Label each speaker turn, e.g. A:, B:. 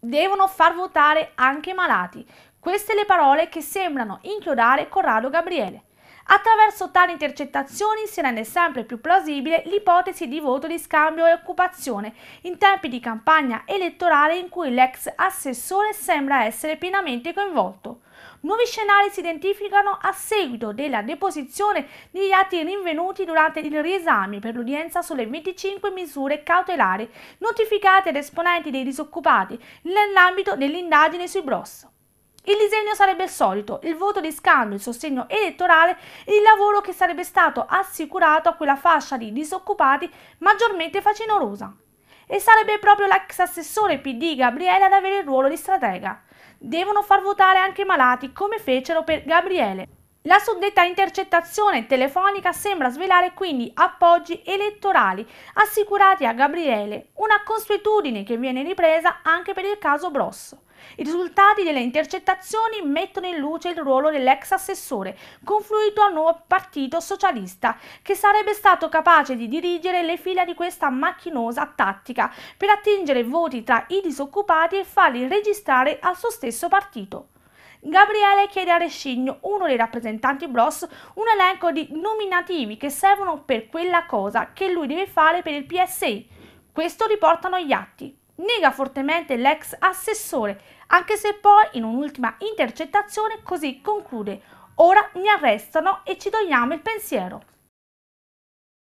A: devono far votare anche i malati. Queste le parole che sembrano inchiodare Corrado Gabriele. Attraverso tali intercettazioni si rende sempre più plausibile l'ipotesi di voto di scambio e occupazione in tempi di campagna elettorale in cui l'ex assessore sembra essere pienamente coinvolto. Nuovi scenari si identificano a seguito della deposizione degli atti rinvenuti durante il riesame per l'udienza sulle 25 misure cautelari notificate ad esponenti dei disoccupati nell'ambito dell'indagine sui Bros. Il disegno sarebbe il solito, il voto di scambio, il sostegno elettorale e il lavoro che sarebbe stato assicurato a quella fascia di disoccupati maggiormente facinorosa e sarebbe proprio l'ex assessore PD Gabriele ad avere il ruolo di stratega. Devono far votare anche i malati come fecero per Gabriele. La suddetta intercettazione telefonica sembra svelare quindi appoggi elettorali assicurati a Gabriele, una consuetudine che viene ripresa anche per il caso Brosso. I risultati delle intercettazioni mettono in luce il ruolo dell'ex assessore, confluito al nuovo partito socialista, che sarebbe stato capace di dirigere le fila di questa macchinosa tattica per attingere voti tra i disoccupati e farli registrare al suo stesso partito. Gabriele chiede a Rescigno, uno dei rappresentanti Bros, un elenco di nominativi che servono per quella cosa che lui deve fare per il PSI. Questo riportano gli atti. Nega fortemente l'ex assessore, anche se poi in un'ultima intercettazione così conclude. Ora mi arrestano e ci togliamo il pensiero.